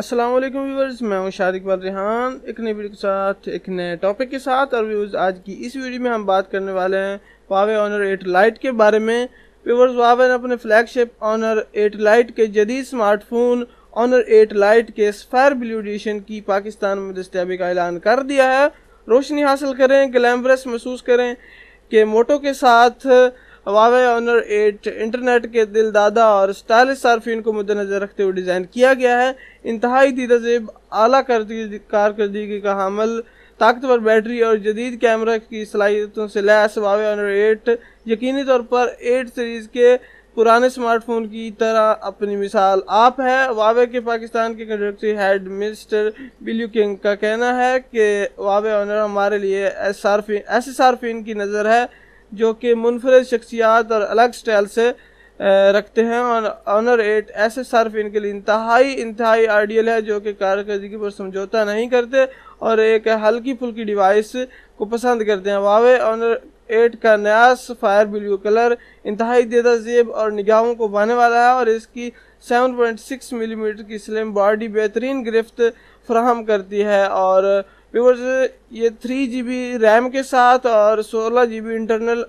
Aslam viewers मैं हूं शाद इकबाल रिहान एक नए वीडियो के साथ एक नए टॉपिक के साथ और व्यूवर्स आज की इस वीडियो में हम बात करने वाले हैं वावे ऑनर एट लाइट के बारे में व्यूवर्स वावे ने अपने फ्लैगशिप ऑनर एट लाइट के जदीद स्मार्टफोन ऑनर एट लाइट के स्फायर ब्लू एडिशन की पाकिस्तान में दस्तियाबी का ऐलान कर दिया है रोशनी हासिल करें ग्लैमरस महसूस करें के मोटो के साथ वावे ऑनर एट इंटरनेट के दिल दादा और स्टाइलिश सार्फिन को मद्देनजर रखते हुए डिज़ाइन किया गया है इंतहाई दीदा जेब आला कारकर्दगी का हमल ताकतवर बैटरी और जदीद कैमरा की सलाहियतों से लैस वावे ऑनर एट यकीनी तौर पर एट सीरीज़ के पुराने स्मार्टफोन की तरह अपनी मिसाल आप है वावे के पाकिस्तान के कंडक्टरी हेड मिस्टर बिल्यू किंग का कहना है कि वावे ऑनर हमारे लिए ऐसे सार्फिन की नज़र है जो कि मुनफरद शख्सियात और अलग स्टाइल से रखते हैं और ऑनर एट ऐसे सर्फ इनके लिए इंतहाई इंतहाई आइडियल है जो कि कारकर्दगी पर समझौता नहीं करते और एक हल्की फुल्की डिवाइस को पसंद करते हैं वावे ऑनर एट का नया फायर ब्लू कलर इंतहाई देदा जेब और निगाहों को भाने वाला है और इसकी 7.6 मिलीमीटर mm की स्लिम बॉडी बेहतरीन गिरफ्त फ्राहम करती है और व्यूवर्स ये थ्री जी बी रैम के साथ और सोलह G B internal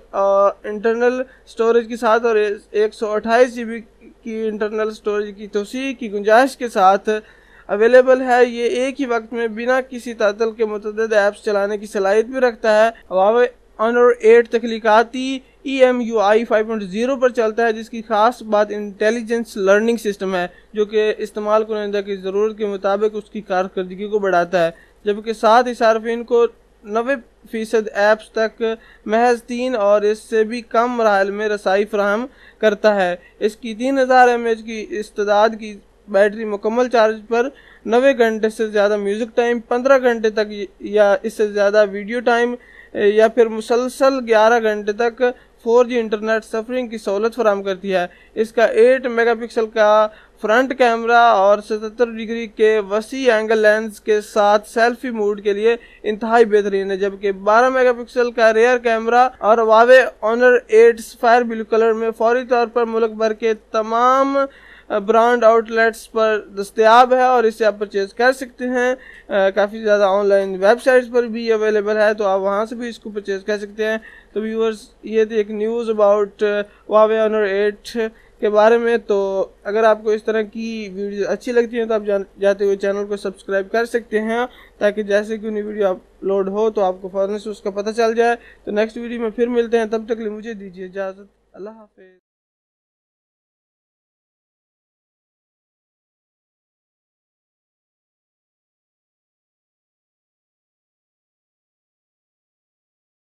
internal storage के साथ और एक सौ अट्ठाईस जी बी की इंटरनल स्टोरेज की तोसी की गुंजाइश के साथ अवेलेबल है ये एक ही वक्त में बिना किसी तातल के मतद ऐप्स चलाने की सलाहियत भी रखता है ऑनर एट तखलीकती E M U I five point zero पर चलता है जिसकी खास बात इंटेलिजेंस लर्निंग सिस्टम है जो कि इस्तेमाल कुनिंदा की ज़रूरत के मुताबिक उसकी कारकर्दगी को बढ़ाता है जबकि साथ ही सार्फिन को नबे फ़ीसद ऐप्स तक महज तीन और इससे भी कम मरहल में रसाई फ्राहम करता है इसकी तीन हज़ार एम एच की इस्ताद की बैटरी मुकम्मल चार्ज पर नबे घंटे से ज़्यादा म्यूज़िक टाइम पंद्रह घंटे तक या इससे ज़्यादा वीडियो टाइम या फिर मुसलसल 11 घंटे तक 4G इंटरनेट सफरिंग की सहूलत फराम करती है इसका 8 मेगापिक्सल का फ्रंट कैमरा और 77 डिग्री के वसी एंगल लेंस के साथ सेल्फी मोड के लिए इंतहाई बेहतरीन है जबकि 12 मेगापिक्सल का रेयर कैमरा और Huawei Honor eight's fire blue colour में फौरी तौर पर मुल्क भर के तमाम ब्रांड आउटलेट्स पर दस्तियाब है और इसे आप परचेज़ कर सकते हैं काफ़ी ज़्यादा ऑनलाइन वेबसाइट्स पर भी अवेलेबल है तो आप वहाँ से भी इसको परचेज़ कर सकते हैं तो व्यूअर्स ये थी एक news about Huawei Honor eight के बारे में तो अगर आपको इस तरह की वीडियो अच्छी लगती है तो आप जा, जाते हुए चैनल को सब्सक्राइब कर सकते हैं ताकि जैसे कि उन्हें वीडियो अपलोड हो तो आपको फ़ौरन से उसका पता चल जाए तो नेक्स्ट वीडियो में फिर मिलते हैं तब तक लिए मुझे दीजिए इजाज़त अल्लाह हाफिज़